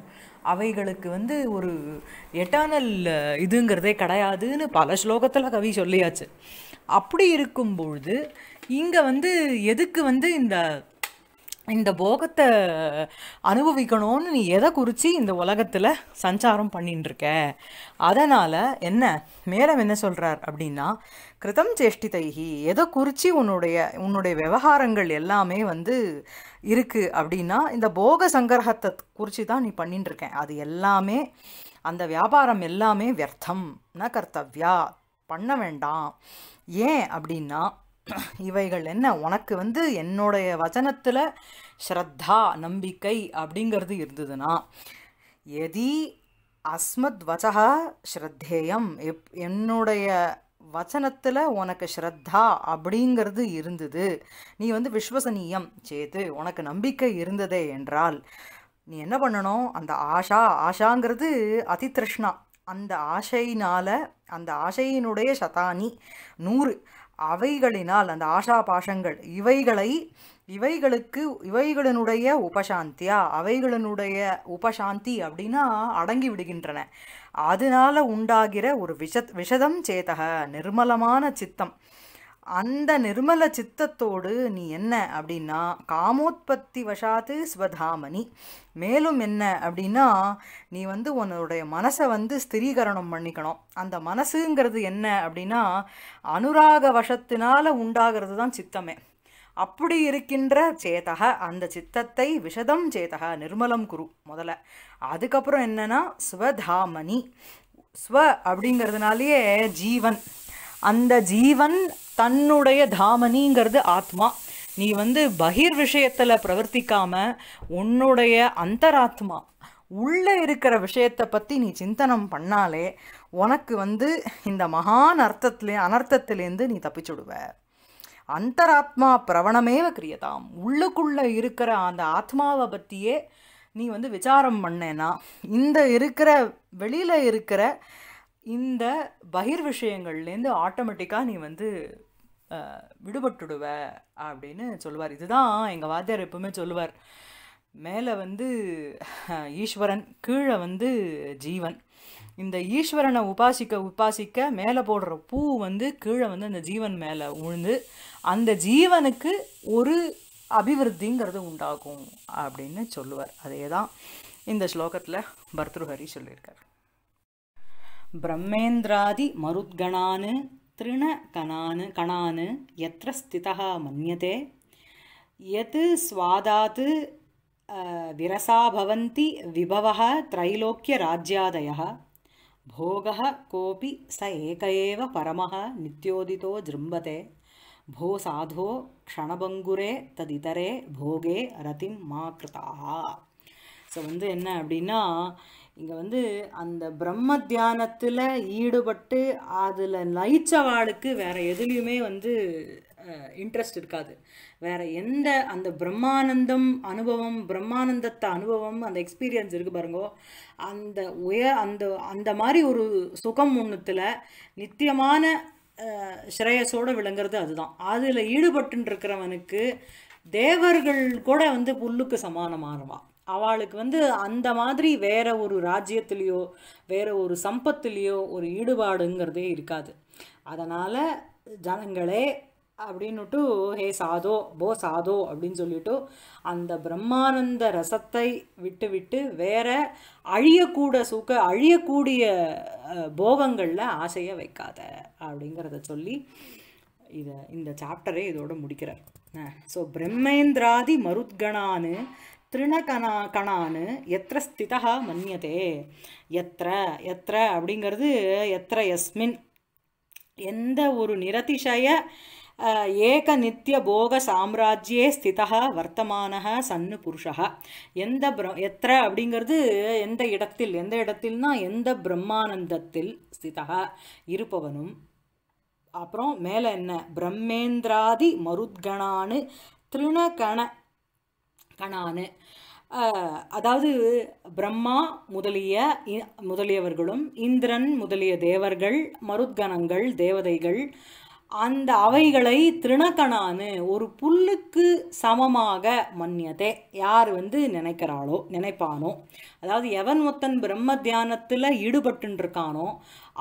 அவைகளுக்கு வந்து ஒரு எட்டானல் இதுங்கிறதே கிடையாதுன்னு பல ஸ்லோகத்தில் கவி சொல்லியாச்சு அப்படி இருக்கும்பொழுது இங்கே வந்து எதுக்கு வந்து இந்த இந்த போகத்தை அனுபவிக்கணும்னு நீ எதை குறித்து இந்த உலகத்தில் சஞ்சாரம் பண்ணிட்டுருக்க அதனால் என்ன மேலே என்ன சொல்கிறார் அப்படின்னா கிருதம் சேஷ்டி தைகி எதை குறித்து உன்னுடைய உன்னுடைய விவகாரங்கள் எல்லாமே வந்து இருக்குது அப்படின்னா இந்த போக சங்கரகத்தை குறித்து தான் நீ பண்ணிட்டுருக்கேன் அது எல்லாமே அந்த வியாபாரம் எல்லாமே வியர்த்தம் ந கர்த்தவ்யா பண்ண வேண்டாம் ஏன் அப்படின்னா இவைகள் என்ன உனக்கு வந்து என்னுடைய வச்சனத்தில் ஸ்ரத்தா நம்பிக்கை அப்படிங்கிறது இருந்ததுன்னா எதி அஸ்மத் வச்சகா ஸ்ரத்தேயம் எப் என்னுடைய வச்சனத்தில் உனக்கு ஸ்ரத்தா அப்படிங்கிறது இருந்தது நீ வந்து விஸ்வசனீயம் சேத்து உனக்கு நம்பிக்கை இருந்ததே என்றால் நீ என்ன பண்ணணும் அந்த ஆஷா ஆஷாங்கிறது அதிதிருஷ்ணா அந்த ஆசையினால் அந்த ஆசையினுடைய சதானி நூறு அவைகளினால் அந்த ஆஷா பாஷங்கள் இவைகளை இவைகளுக்கு இவைகளினுடைய உபசாந்தியா அவைகளினுடைய உபசாந்தி அப்படின்னா அடங்கி விடுகின்றன அதனால் உண்டாகிற ஒரு விஷத் விஷதம் சேதக நிர்மலமான சித்தம் அந்த நிர்மல சித்தத்தோடு நீ என்ன அப்படின்னா காமோத்பத்தி வசாத்து ஸ்வதாமணி மேலும் என்ன அப்படின்னா நீ வந்து உன்னுடைய மனசை வந்து ஸ்திரீகரணம் பண்ணிக்கணும் அந்த மனசுங்கிறது என்ன அப்படின்னா அனுராக வசத்தினால் உண்டாகிறது தான் சித்தமே அப்படி இருக்கின்ற சேதக அந்த சித்தத்தை விஷதம் சேதக நிர்மலம் குரு முதல்ல அதுக்கப்புறம் என்னன்னா ஸ்வதாமணி ஸ்வ அப்படிங்கிறதுனாலேயே ஜீவன் அந்த ஜீவன் தன்னுடைய தாமனிங்கிறது ஆத்மா நீ வந்து பகிர் விஷயத்தில் பிரவர்த்திக்காம உன்னுடைய அந்தராத்மா உள்ளே இருக்கிற விஷயத்தை பற்றி நீ சிந்தனம் பண்ணாலே உனக்கு வந்து இந்த மகான் அர்த்தத்திலே அனர்த்தத்திலேருந்து நீ தப்பிச்சுடுவ அந்தராத்மா பிரவணமேவ கிரியதாம் உள்ளுக்குள்ளே இருக்கிற அந்த ஆத்மாவை பற்றியே நீ வந்து விசாரம் பண்ணேன்னா இந்த இருக்கிற வெளியில் இருக்கிற இந்த பகிர் விஷயங்கள்லேருந்து ஆட்டோமேட்டிக்காக நீ வந்து விடுபட்டுடுவ அப்படின்னு சொல்லுவார் இதுதான் எங்கள் வாத்தியார் எப்பவுமே சொல்லுவார் மேலே வந்து ஈஸ்வரன் கீழே வந்து ஜீவன் இந்த ஈஸ்வரனை உபாசிக்க உபாசிக்க மேலே போடுற பூ வந்து கீழே வந்து அந்த ஜீவன் மேலே உழுந்து அந்த ஜீவனுக்கு ஒரு அபிவிருத்திங்கிறது உண்டாகும் அப்படின்னு சொல்லுவார் அதே தான் இந்த ஸ்லோகத்தில் பர்த்ருஹரி சொல்லியிருக்கார் பிரம்மேந்திராதி மருத்கணான்னு तृणकणान् कणान् यत्र स्थितः मन्यते यत् स्वादात् विरसा भवन्ति विभवः त्रैलोक्यराज्यादयः भोगः कोऽपि स एक एव परमः नित्योदितो जृम्बते भो साधो क्षणभङ्गुरे तदितरे भोगे रतिं मा कृताः सो वन्तु अपि இங்கே வந்து அந்த பிரம்ம தியானத்தில் ஈடுபட்டு அதில் லயிச்சவாளுக்கு வேறு எதுலேயுமே வந்து இன்ட்ரெஸ்ட் இருக்காது வேறு எந்த அந்த பிரம்மானந்தம் அனுபவம் பிரம்மானந்தத்தை அனுபவம் அந்த எக்ஸ்பீரியன்ஸ் இருக்குது பாருங்கோ அந்த உய அந்த அந்த மாதிரி ஒரு சுகம் ஒன்றுத்தில் நித்தியமான ஸ்ரேயஸோடு விளங்குறது அதுதான் அதில் ஈடுபட்டுருக்கிறவனுக்கு தேவர்கள் கூட வந்து புல்லுக்கு சமானமானவான் அவளுக்கு வந்து அந்த மாதிரி வேற ஒரு ராஜ்யத்துலேயோ வேற ஒரு சம்பத்துலேயோ ஒரு ஈடுபாடுங்கிறதே இருக்காது அதனால் ஜனங்களே அப்படின்னுட்டு ஹே சாதோ போ சாதோ அப்படின்னு சொல்லிட்டு அந்த பிரம்மானந்த ரசத்தை விட்டு விட்டு வேற அழியக்கூட சூக்க அழியக்கூடிய போகங்களில் ஆசையை வைக்காத அப்படிங்கிறத சொல்லி இதை இந்த சாப்டரே இதோட முடிக்கிறார் ஸோ பிரம்மேந்திராதி மருத்கணான்னு திருணகணா கணான்னு எத்திர ஸ்திதா மன்னியதே எத்திர எத்திர அப்படிங்கிறது எத்திர எஸ்மின் எந்த ஒரு நிரதிஷய ஏக நித்திய போக சாம்ராஜ்யே ஸ்திதா வர்த்தமான சன்னு புருஷா எந்த பிர எத்திர அப்படிங்கிறது எந்த இடத்தில் எந்த இடத்தில்னா எந்த பிரம்மானந்தத்தில் ஸ்திதா இருப்பவனும் அப்புறம் மேலே என்ன பிரம்மேந்திராதி மருத்கணான்னு திருணகண கணான்னு அதாவது பிரம்மா முதலிய முதலியவர்களும் இந்திரன் முதலிய தேவர்கள் மருத்கணங்கள் தேவதைகள் அந்த அவைகளை திருணக்கணானு ஒரு புல்லுக்கு சமமாக மன்னியதே யார் வந்து நினைக்கிறாளோ நினைப்பானோ அதாவது எவன் மொத்தன் பிரம்ம தியானத்தில் ஈடுபட்டுருக்கானோ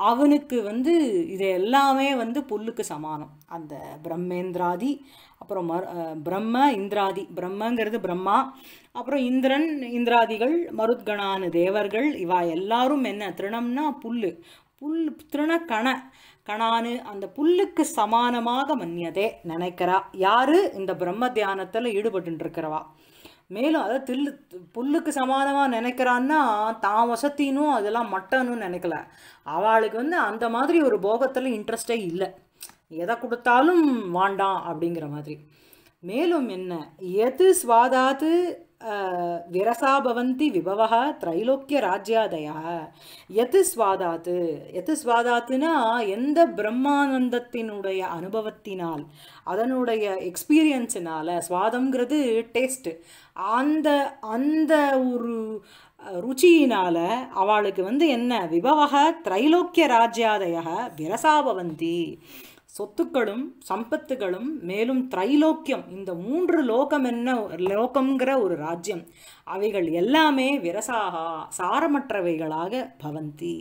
அவனுக்கு வந்து இது எல்லாமே வந்து புல்லுக்கு சமானம் அந்த பிரம்மேந்திராதி அப்புறம் மரு பிரம்ம இந்திராதி பிரம்மங்கிறது பிரம்மா அப்புறம் இந்திரன் இந்திராதிகள் மருத்கணானு தேவர்கள் இவா எல்லாரும் என்ன திருணம்னா புல் புல் திருணக்கண கணானு அந்த புல்லுக்கு சமானமாக மன்னியதே நினைக்கிறா யாரு இந்த பிரம்ம தியானத்தில் ஈடுபட்டு இருக்கிறவா மேலும் அதை தில்லு புல்லுக்கு சமானமாக நினைக்கிறான்னா தான் வசத்தினும் அதெல்லாம் மட்டனும் நினைக்கல அவளுக்கு வந்து அந்த மாதிரி ஒரு போகத்தில் இன்ட்ரெஸ்டே இல்லை எதை கொடுத்தாலும் வாண்டாம் அப்படிங்கிற மாதிரி மேலும் என்ன எது சுவாதாது விரசா பவந்தி விபவா திரைலோக்கிய ராஜ்யாதயா எது ஸ்வாதாத்து எது ஸ்வாதாத்துனா எந்த பிரம்மானந்தத்தினுடைய அனுபவத்தினால் அதனுடைய எக்ஸ்பீரியன்ஸினால் ஸ்வாதங்கிறது டேஸ்ட்டு அந்த அந்த ஒரு ருச்சியினால் அவளுக்கு வந்து என்ன விபவக திரைலோக்கிய ராஜ்யாதய விரசாபவந்தி சொத்துக்களும் சம்பத்துகளும் மேலும் திரைலோக்கியம் இந்த மூன்று லோகம் என்ன லோகம்ங்கிற ஒரு ராஜ்யம் அவைகள் எல்லாமே விரசாகா சாரமற்றவைகளாக பவந்தி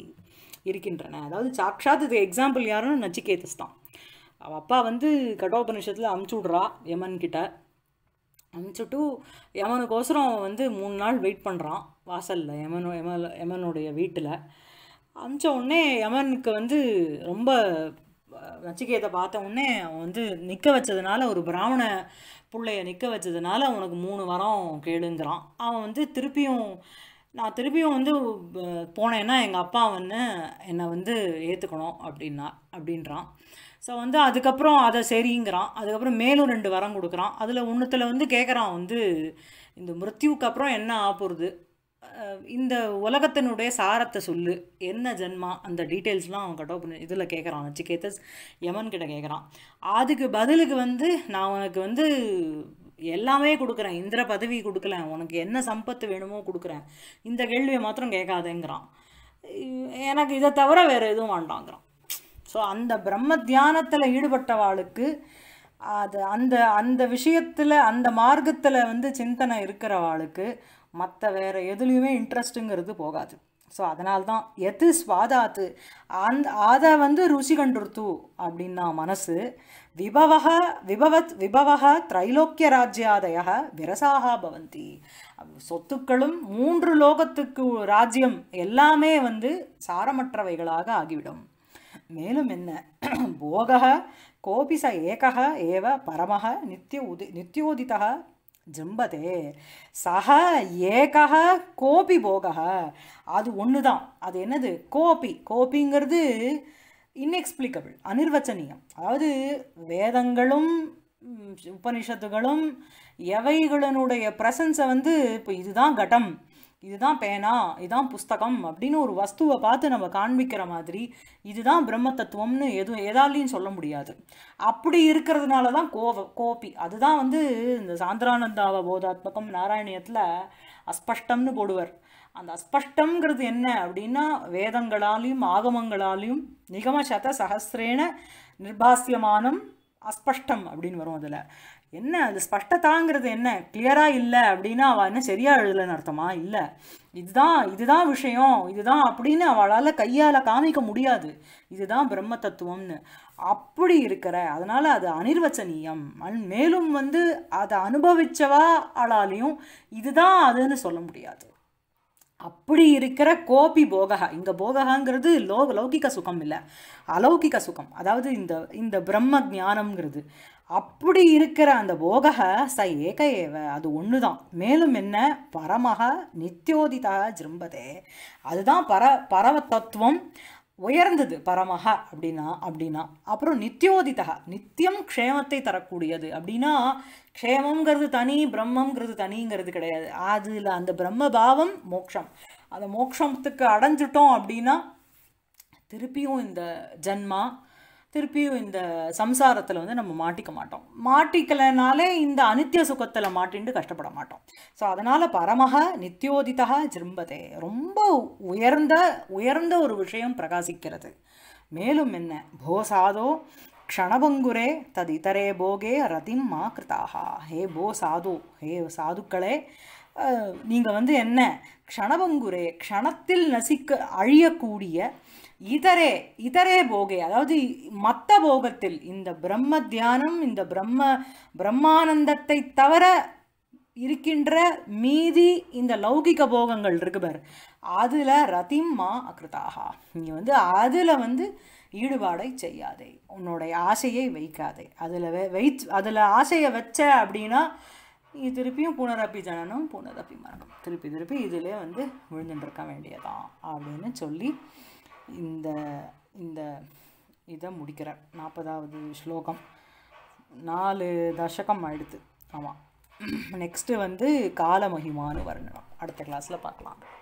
இருக்கின்றன அதாவது சாக்ஷாத் எக்ஸாம்பிள் யாருன்னு நச்சிகேதஸ் தான் அவள் அப்பா வந்து கடோபனிஷத்தில் அமுச்சு விட்றா யமன் கிட்ட அமுச்சுட்டு யமனுக்கோசரம் வந்து மூணு நாள் வெயிட் பண்ணுறான் வாசலில் யமனோ யமன் யமனுடைய வீட்டில் அமுச்ச உடனே யமனுக்கு வந்து ரொம்ப நச்சிகேதை பார்த்த உடனே அவன் வந்து நிற்க வச்சதுனால ஒரு பிராமண பிள்ளைய நிற்க வச்சதுனால அவனுக்கு மூணு வரம் கேடுங்கிறான் அவன் வந்து திருப்பியும் நான் திருப்பியும் வந்து போனேன்னா எங்கள் அப்பா வந்து என்னை வந்து ஏற்றுக்கணும் அப்படின்னா அப்படின்றான் ஸோ வந்து அதுக்கப்புறம் அதை சரிங்கிறான் அதுக்கப்புறம் மேலும் ரெண்டு வரம் கொடுக்குறான் அதில் ஒன்றுத்தில் வந்து கேட்குறான் வந்து இந்த மிருத்யூக்கு அப்புறம் என்ன ஆப்புறது இந்த உலகத்தினுடைய சாரத்தை சொல்லு என்ன ஜென்மா அந்த டீட்டெயில்ஸ்லாம் அவன் கட்டோ பண்ணி இதில் கேட்குறான் நச்சிகேதஸ் யமன் கிட்ட கேட்குறான் அதுக்கு பதிலுக்கு வந்து நான் உனக்கு வந்து எல்லாமே கொடுக்குறேன் இந்திர பதவி கொடுக்கல உனக்கு என்ன சம்பத்து வேணுமோ கொடுக்குறேன் இந்த கேள்வியை மாத்திரம் கேட்காதேங்கிறான் எனக்கு இதை தவிர வேறு எதுவும் வேண்டாங்கிறான் ஸோ அந்த பிரம்ம தியானத்தில் ஈடுபட்டவாளுக்கு அது அந்த அந்த விஷயத்தில் அந்த மார்க்கத்தில் வந்து சிந்தனை இருக்கிறவாளுக்கு மற்ற வேறு எதுலேயுமே இன்ட்ரெஸ்ட்டுங்கிறது போகாது ஸோ அதனால்தான் எது ஸ்வாதாத்து அந்த அதை வந்து ருசி கண்டுருத்து அப்படின்னா மனசு விபவக விபவத் விபவக திரைலோக்கிய ராஜ்யாதய விரசாக பவந்தி சொத்துக்களும் மூன்று லோகத்துக்கு ராஜ்யம் எல்லாமே வந்து சாரமற்றவைகளாக ஆகிவிடும் மேலும் என்ன போக கோபிச ஏக ஏவ பரமக நித்திய உதி நித்தியோதித ஜம்பதே சக ஏகஹ கோபி போகஹ அது ஒன்று தான் அது என்னது கோபி கோபிங்கிறது இன்எக்ஸ்பிளிக்கபிள் அனிர்வச்சனியம் அதாவது வேதங்களும் உபனிஷத்துகளும் எவைகளினுடைய ப்ரெசன்ஸை வந்து இப்போ இதுதான் கட்டம் இதுதான் பேனா இதுதான் புஸ்தகம் அப்படின்னு ஒரு வஸ்துவை பார்த்து நம்ம காண்பிக்கிற மாதிரி இதுதான் பிரம்ம தத்துவம்னு எதுவும் எதாலையும் சொல்ல முடியாது அப்படி இருக்கிறதுனால தான் கோவ கோபி அதுதான் வந்து இந்த சாந்திரானந்தாவ போதாத்மகம் நாராயணியத்தில் அஸ்பஷ்டம்னு போடுவர் அந்த அஸ்பஷ்டம்ங்கிறது என்ன அப்படின்னா வேதங்களாலையும் ஆகமங்களாலையும் நிகமசத சகசிரேன நிர்பாசியமானம் அஸ்பஷ்டம் அப்படின்னு வரும் அதில் என்ன அது ஸ்பஷ்டதாங்கிறது என்ன கிளியராக இல்லை அப்படின்னா அவள் என்ன சரியாக எழுதலைன்னு அர்த்தமா இல்லை இதுதான் இதுதான் விஷயம் இதுதான் அப்படின்னு அவளால் கையால் காமிக்க முடியாது இதுதான் பிரம்ம தத்துவம்னு அப்படி இருக்கிற அதனால் அது அனிர்வச்சனியம் அண்ட் மேலும் வந்து அதை அனுபவிச்சவா ஆளாலையும் இதுதான் அதுன்னு சொல்ல முடியாது அப்படி இருக்கிற கோபி போக இங்கே போககாங்கிறது லோ லௌகிக சுகம் இல்லை அலௌகிக சுகம் அதாவது இந்த இந்த பிரம்ம ஜானம்ங்கிறது அப்படி இருக்கிற அந்த போகக ச ஏக ஏவ அது ஒன்று தான் மேலும் என்ன பரமக நித்தியோதிதா ஜிரும்பதே அதுதான் பர பரவ தத்துவம் உயர்ந்தது பரமக அப்படின்னா அப்படின்னா அப்புறம் நித்தியோதிதா நித்தியம் க்ஷேமத்தை தரக்கூடியது அப்படின்னா க்ஷேமங்கிறது தனி பிரம்மங்கிறது தனிங்கிறது கிடையாது அதில் அந்த பிரம்ம பாவம் மோக்ஷம் அந்த மோக்ஷத்துக்கு அடைஞ்சிட்டோம் அப்படின்னா திருப்பியும் இந்த ஜன்மா திருப்பியும் இந்த சம்சாரத்தில் வந்து நம்ம மாட்டிக்க மாட்டோம் மாட்டிக்கலைனாலே இந்த அனித்திய சுகத்தில் மாட்டின்ட்டு கஷ்டப்பட மாட்டோம் ஸோ அதனால் பரமக நித்தியோதிதா ஜிரும்பதே ரொம்ப உயர்ந்த உயர்ந்த ஒரு விஷயம் பிரகாசிக்கிறது மேலும் என்ன போசாதோ க்ஷணபங்குரே தது இதரே போகே ரதிம் மா கிருதாக ஹே போ சாது ஹே சாதுக்களே நீங்கள் வந்து என்ன க்ஷணபங்குரே க்ஷணத்தில் நசிக்க அழியக்கூடிய இதரே இதரே போகே அதாவது மற்ற போகத்தில் இந்த பிரம்ம தியானம் இந்த பிரம்ம பிரம்மானந்தத்தை தவிர இருக்கின்ற மீதி இந்த லௌகிக போகங்கள் இருக்கு பாரு அதில் ரதிம்மா அக்ருதாகா நீ வந்து அதில் வந்து ஈடுபாடை செய்யாதே உன்னுடைய ஆசையை வைக்காதே அதில் வை அதில் ஆசையை வச்ச அப்படின்னா நீ திருப்பியும் புனரப்பி ஜனனும் புனரப்பி மரணம் திருப்பி திருப்பி இதிலே வந்து விழுந்துட்டு இருக்க வேண்டியதான் அப்படின்னு சொல்லி இந்த இந்த இதை முடிக்கிறேன் நாற்பதாவது ஸ்லோகம் நாலு தசகம் ஆயிடுது ஆமாம் நெக்ஸ்ட்டு வந்து கால வரணும் அடுத்த கிளாஸில் பார்க்கலாம்